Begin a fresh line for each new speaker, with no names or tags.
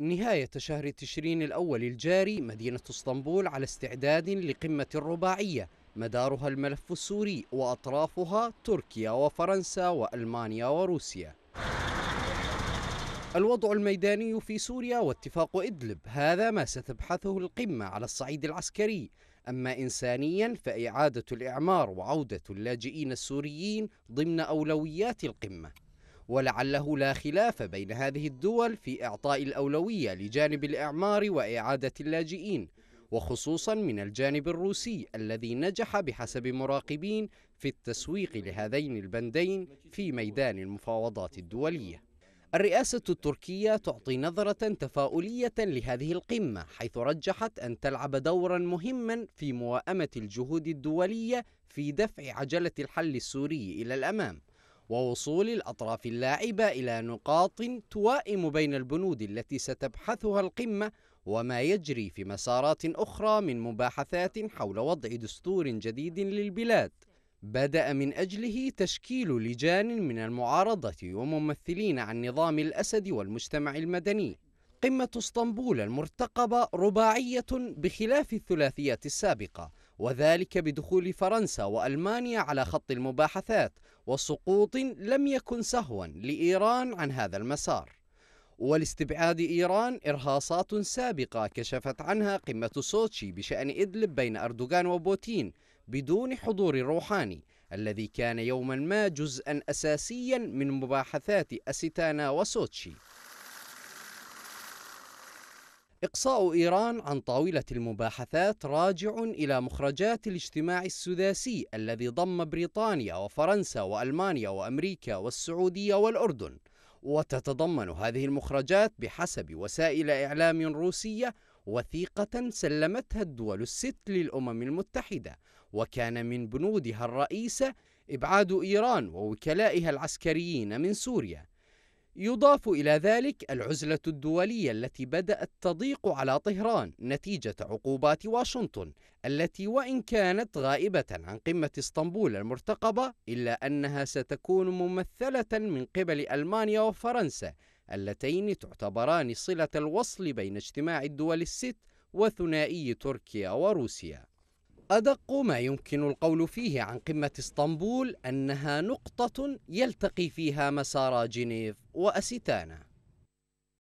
نهاية شهر تشرين الأول الجاري مدينة اسطنبول على استعداد لقمة رباعية مدارها الملف السوري وأطرافها تركيا وفرنسا وألمانيا وروسيا الوضع الميداني في سوريا واتفاق إدلب هذا ما ستبحثه القمة على الصعيد العسكري أما إنسانيا فإعادة الإعمار وعودة اللاجئين السوريين ضمن أولويات القمة ولعله لا خلاف بين هذه الدول في إعطاء الأولوية لجانب الإعمار وإعادة اللاجئين وخصوصا من الجانب الروسي الذي نجح بحسب مراقبين في التسويق لهذين البندين في ميدان المفاوضات الدولية الرئاسة التركية تعطي نظرة تفاؤلية لهذه القمة حيث رجحت أن تلعب دورا مهما في موائمة الجهود الدولية في دفع عجلة الحل السوري إلى الأمام ووصول الأطراف اللاعبة إلى نقاط توائم بين البنود التي ستبحثها القمة وما يجري في مسارات أخرى من مباحثات حول وضع دستور جديد للبلاد بدأ من أجله تشكيل لجان من المعارضة وممثلين عن نظام الأسد والمجتمع المدني قمة اسطنبول المرتقبة رباعية بخلاف الثلاثيات السابقة وذلك بدخول فرنسا والمانيا على خط المباحثات وسقوط لم يكن سهوا لايران عن هذا المسار. ولاستبعاد إيران إرهاصات سابقة كشفت عنها قمة سوتشي بشأن إدلب بين أردوغان وبوتين بدون حضور روحاني الذي كان يوما ما جزءا أساسيا من مباحثات أستانا وسوتشي إقصاء إيران عن طاولة المباحثات راجع إلى مخرجات الاجتماع السداسي الذي ضم بريطانيا وفرنسا وألمانيا وأمريكا والسعودية والأردن وتتضمن هذه المخرجات بحسب وسائل إعلام روسية وثيقة سلمتها الدول الست للأمم المتحدة وكان من بنودها الرئيسة إبعاد إيران ووكلائها العسكريين من سوريا يضاف إلى ذلك العزلة الدولية التي بدأت تضيق على طهران نتيجة عقوبات واشنطن التي وإن كانت غائبة عن قمة اسطنبول المرتقبة إلا أنها ستكون ممثلة من قبل ألمانيا وفرنسا اللتين تعتبران صلة الوصل بين اجتماع الدول الست وثنائي تركيا وروسيا أدق ما يمكن القول فيه عن قمة اسطنبول أنها نقطة يلتقي فيها مسار جنيف وأسيتانا